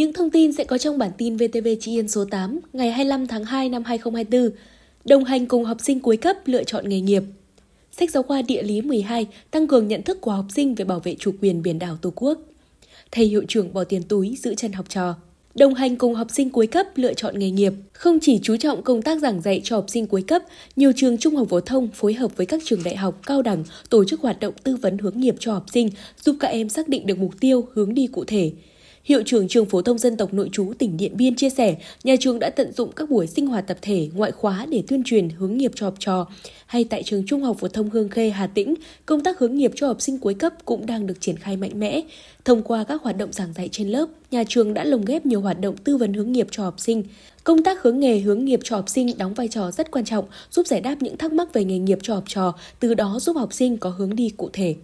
Những thông tin sẽ có trong bản tin VTV Chị Yên số 8 ngày 25 tháng 2 năm 2024, đồng hành cùng học sinh cuối cấp lựa chọn nghề nghiệp. Sách giáo khoa địa lý 12 tăng cường nhận thức của học sinh về bảo vệ chủ quyền biển đảo Tổ quốc. Thầy hiệu trưởng bỏ tiền túi giữ chân học trò. Đồng hành cùng học sinh cuối cấp lựa chọn nghề nghiệp, không chỉ chú trọng công tác giảng dạy cho học sinh cuối cấp, nhiều trường trung học phổ thông phối hợp với các trường đại học, cao đẳng tổ chức hoạt động tư vấn hướng nghiệp cho học sinh, giúp các em xác định được mục tiêu, hướng đi cụ thể. Hiệu trưởng trường phổ thông dân tộc nội trú tỉnh Điện Biên chia sẻ, nhà trường đã tận dụng các buổi sinh hoạt tập thể, ngoại khóa để tuyên truyền hướng nghiệp cho học trò. Hay tại trường Trung học phổ thông Hương Khê, Hà Tĩnh, công tác hướng nghiệp cho học sinh cuối cấp cũng đang được triển khai mạnh mẽ. Thông qua các hoạt động giảng dạy trên lớp, nhà trường đã lồng ghép nhiều hoạt động tư vấn hướng nghiệp cho học sinh. Công tác hướng nghề hướng nghiệp cho học sinh đóng vai trò rất quan trọng, giúp giải đáp những thắc mắc về nghề nghiệp cho học trò, từ đó giúp học sinh có hướng đi cụ thể.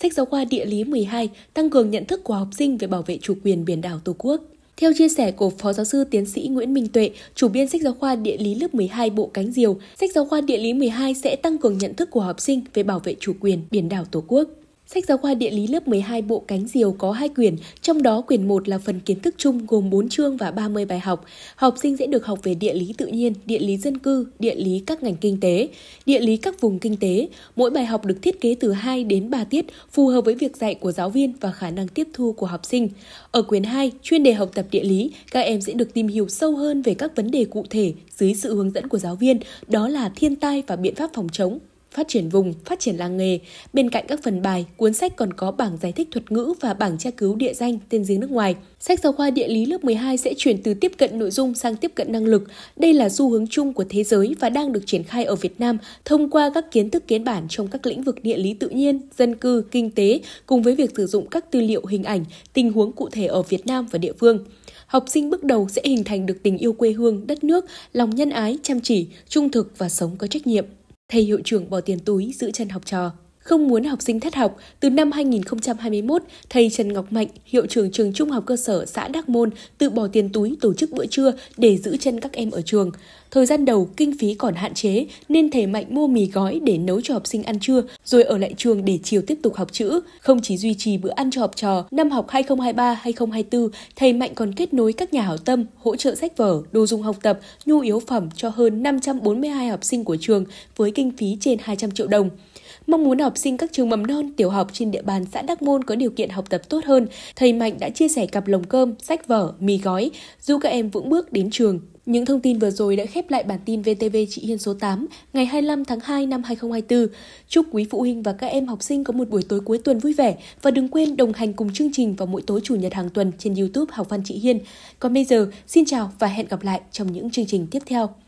Sách giáo khoa Địa lý 12 tăng cường nhận thức của học sinh về bảo vệ chủ quyền biển đảo Tổ quốc. Theo chia sẻ của Phó Giáo sư Tiến sĩ Nguyễn Minh Tuệ, chủ biên sách giáo khoa Địa lý lớp 12 Bộ Cánh Diều, sách giáo khoa Địa lý 12 sẽ tăng cường nhận thức của học sinh về bảo vệ chủ quyền biển đảo Tổ quốc. Sách giáo khoa địa lý lớp 12 bộ cánh diều có hai quyển, trong đó quyển 1 là phần kiến thức chung gồm 4 chương và 30 bài học. Học sinh sẽ được học về địa lý tự nhiên, địa lý dân cư, địa lý các ngành kinh tế, địa lý các vùng kinh tế. Mỗi bài học được thiết kế từ 2 đến 3 tiết, phù hợp với việc dạy của giáo viên và khả năng tiếp thu của học sinh. Ở quyển 2, chuyên đề học tập địa lý, các em sẽ được tìm hiểu sâu hơn về các vấn đề cụ thể dưới sự hướng dẫn của giáo viên, đó là thiên tai và biện pháp phòng chống, phát triển vùng, phát triển làng nghề. Bên cạnh các phần bài, cuốn sách còn có bảng giải thích thuật ngữ và bảng tra cứu địa danh tên giếng nước ngoài. Sách giáo khoa địa lý lớp 12 sẽ chuyển từ tiếp cận nội dung sang tiếp cận năng lực. Đây là xu hướng chung của thế giới và đang được triển khai ở Việt Nam thông qua các kiến thức kiến bản trong các lĩnh vực địa lý tự nhiên, dân cư, kinh tế cùng với việc sử dụng các tư liệu hình ảnh, tình huống cụ thể ở Việt Nam và địa phương học sinh bước đầu sẽ hình thành được tình yêu quê hương, đất nước, lòng nhân ái, chăm chỉ, trung thực và sống có trách nhiệm. Thầy hiệu trưởng bỏ tiền túi giữ chân học trò. Không muốn học sinh thất học, từ năm 2021, thầy Trần Ngọc Mạnh, hiệu trưởng trường trung học cơ sở xã Đắc Môn, tự bỏ tiền túi tổ chức bữa trưa để giữ chân các em ở trường. Thời gian đầu, kinh phí còn hạn chế nên thầy Mạnh mua mì gói để nấu cho học sinh ăn trưa, rồi ở lại trường để chiều tiếp tục học chữ. Không chỉ duy trì bữa ăn cho học trò, năm học 2023-2024, thầy Mạnh còn kết nối các nhà hảo tâm, hỗ trợ sách vở, đồ dùng học tập, nhu yếu phẩm cho hơn 542 học sinh của trường với kinh phí trên 200 triệu đồng. Mong muốn học học sinh các trường mầm non, tiểu học trên địa bàn xã Đắc Môn có điều kiện học tập tốt hơn, thầy Mạnh đã chia sẻ cặp lồng cơm, sách vở, mì gói, giúp các em vững bước đến trường. Những thông tin vừa rồi đã khép lại bản tin VTV Chị Hiên số 8 ngày 25 tháng 2 năm 2024. Chúc quý phụ huynh và các em học sinh có một buổi tối cuối tuần vui vẻ và đừng quên đồng hành cùng chương trình vào mỗi tối chủ nhật hàng tuần trên YouTube Học Văn Chị Hiên. Còn bây giờ, xin chào và hẹn gặp lại trong những chương trình tiếp theo.